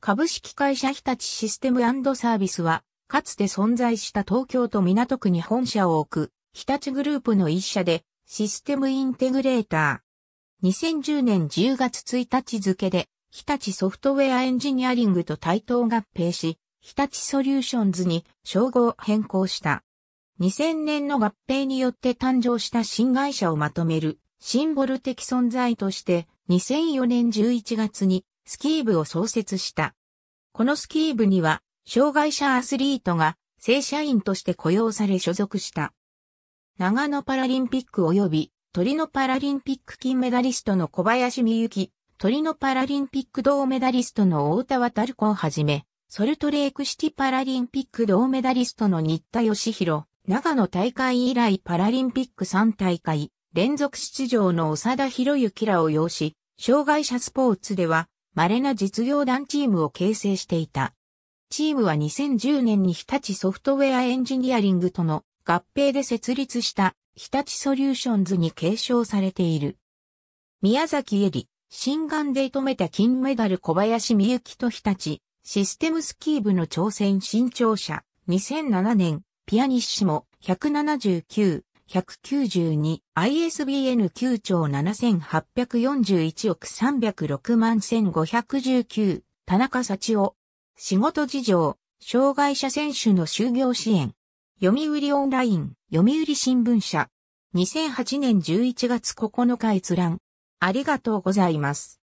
株式会社日立システムサービスは、かつて存在した東京都港区に本社を置く、日立グループの一社で、システムインテグレーター。2010年10月1日付で、日立ソフトウェアエンジニアリングと対等合併し、日立ソリューションズに称号変更した。2000年の合併によって誕生した新会社をまとめるシンボル的存在として2004年11月にスキー部を創設した。このスキー部には、障害者アスリートが正社員として雇用され所属した。長野パラリンピック及びトリノパラリンピック金メダリストの小林美幸、トリノパラリンピック銅メダリストの大田渡子をはじめ、ソルトレークシティパラリンピック銅メダリストの新田義弘、長野大会以来パラリンピック3大会連続出場の長田博之らを擁し、障害者スポーツでは稀な実業団チームを形成していた。チームは2010年に日立ソフトウェアエンジニアリングとの合併で設立した日立ソリューションズに継承されている。宮崎恵里、新眼で射止めた金メダル小林美幸と日立、システムスキー部の挑戦新庁舎、2007年、ピアニッシモ、179、192、ISBN 9兆7841億306万1519、田中幸夫。仕事事情、障害者選手の就業支援。読売オンライン、読売新聞社。2008年11月9日閲覧。ありがとうございます。